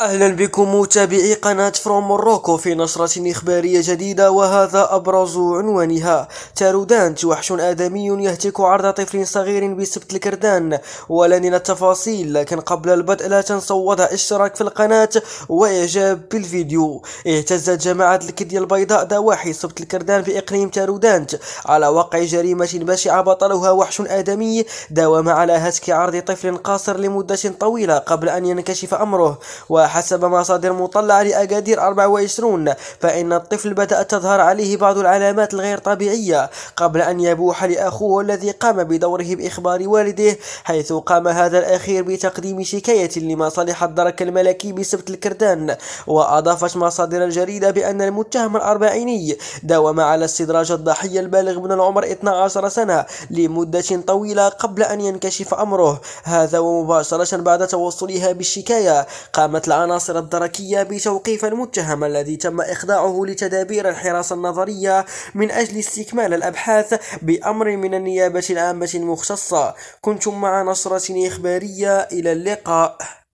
أهلا بكم متابعي قناة فروم موروكو في نشرة إخبارية جديدة وهذا أبرز عنوانها تارودانت وحش آدمي يهتك عرض طفل صغير بسبت الكردان ولن التفاصيل لكن قبل البدء لا تنسوا وضع اشتراك في القناة وإعجاب بالفيديو اهتزت جماعة الكدية البيضاء ضواحي سبت الكردان في اقليم تارودانت على وقع جريمة بشعة بطلها وحش آدمي داوم على هتك عرض طفل قاصر لمدة طويلة قبل أن ينكشف أمره و وحسب مصادر مطلعة لأكادير 24 فإن الطفل بدأت تظهر عليه بعض العلامات الغير طبيعية قبل أن يبوح لأخوه الذي قام بدوره بإخبار والده حيث قام هذا الأخير بتقديم شكاية لمصالح الدرك الملكي بسبت الكردان وأضافت مصادر الجريدة بأن المتهم الأربعيني داوم على استدراج الضحية البالغ من العمر 12 سنة لمدة طويلة قبل أن ينكشف أمره هذا ومباشرة بعد توصلها بالشكاية قامت العناصر الدركية بتوقيف المتهم الذي تم إخضاعه لتدابير الحراسة النظرية من أجل استكمال الأبحاث بأمر من النيابة العامة المختصة كنتم مع نصرة إخبارية إلى اللقاء